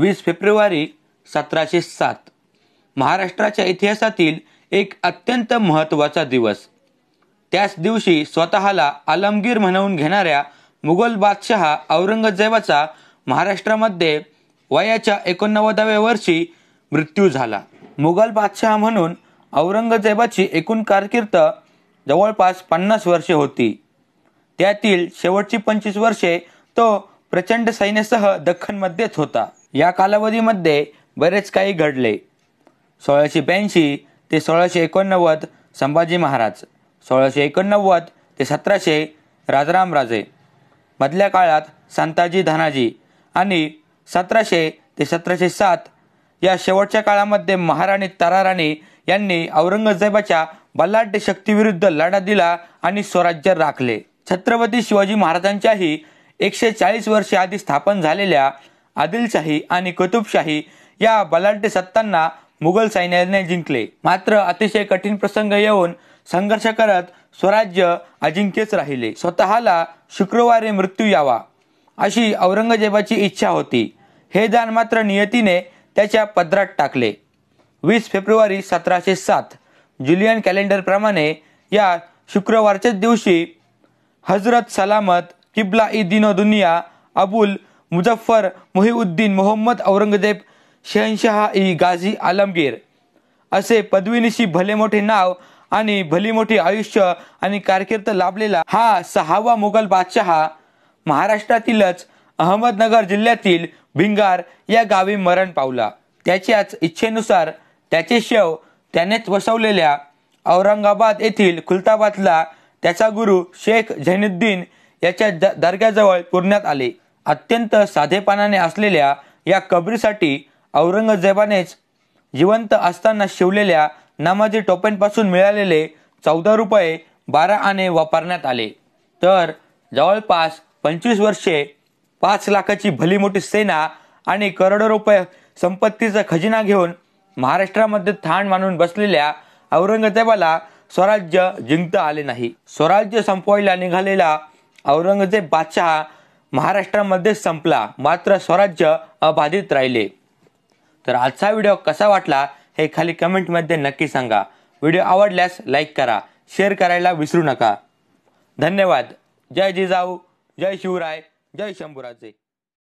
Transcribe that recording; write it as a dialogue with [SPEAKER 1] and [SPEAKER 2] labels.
[SPEAKER 1] वीस फेब्रुवारी सतराशे सात महाराष्ट्राच्या इतिहासातील एक अत्यंत महत्त्वाचा दिवस त्याच दिवशी स्वतःला आलमगीर म्हणवून घेणाऱ्या मुघल बादशहा औरंगजेबाचा महाराष्ट्रामध्ये वयाच्या एकोणनव्वदाव्या वर्षी मृत्यू झाला मुघल बादशहा म्हणून औरंगजेबाची एकूण कारकीर्द जवळपास पन्नास वर्षे होती त्यातील शेवटची पंचवीस वर्षे तो प्रचंड सैन्यासह दख्खनमध्येच होता या कालावधीमध्ये बरेच काही घडले सोळाशे ब्याऐंशी ते सोळाशे एकोणनव्वद संभाजी महाराज सोळाशे एकोणनव्वद ते सतराशे राजाराम राजे मधल्या काळात संताजी धानाजी आणि सतराशे ते सतराशे सात या शेवटच्या काळामध्ये महाराणी ताराराणी यांनी औरंगजेबाच्या बल्लाढ्य शक्तीविरुद्ध लढा दिला आणि स्वराज्य राखले छत्रपती शिवाजी महाराजांच्याही एकशे चाळीस वर्षे आधी स्थापन झालेल्या आदिलशाही आणि कुतुबशाही या बलाढ्य सत्तांना मुघल सैन्याने जिंकले मात्र अतिशय कठीण प्रसंग येऊन संघर्ष करत स्वराज्य अजिंक्यच राहिले स्वतःला शुक्रवारी मृत्यू यावा अशी औरंगजेबाची इच्छा होती हे दान मात्र नियतीने त्याच्या पदरात टाकले वीस फेब्रुवारी सतराशे सात जुलियन कॅलेंडरप्रमाणे या शुक्रवारच्याच दिवशी हजरत सलामत किबला इ दुनिया अबुल मुजफ्फर मोहिउद्दीन मोहम्मद औरंगजेब शहनशहा ई गाझी आलमगीर असे पदवीनिशी भले मोठे नाव आणि भली मोठी आयुष्य आणि कारकीर्द लाभलेला हा सहावा मुघल बादशहा महाराष्ट्रातीलच अहमदनगर जिल्ह्यातील भिंगार या गावी मरण पावला त्याच्याच इच्छेनुसार त्याचे शव त्यानेच वसवलेल्या औरंगाबाद येथील खुलताबादला त्याचा गुरु शेख झैनुद्दीन याच्या दर्ग्याजवळ पुरण्यात आले अत्यंत साधेपणाने असलेल्या या कबरीसाठी औरंगजेबानेच जिवंत असताना शिवलेल्या नामाजी टोप्यांपासून मिळालेले चौदा रुपये बारा आणे वापरण्यात आले तर जवळपास पंचवीस वर्षे पाच लाखाची भली मोठी सेना आणि करोडो रुपये संपत्तीचा खजिना घेऊन महाराष्ट्रामध्ये ठाण मानून बसलेल्या औरंगजेबाला स्वराज्य जिंकता आले नाही स्वराज्य संपवायला निघालेला औरंगजेब बादशहा महाराष्ट्रामध्ये संपला मात्र स्वराज्य अबाधित राहिले तर आजचा व्हिडिओ कसा वाटला हे खाली कमेंटमध्ये नक्की सांगा व्हिडिओ आवडल्यास लाईक करा शेअर करायला विसरू नका धन्यवाद जय जिजाऊ जय शिवराय जय शंभूराजे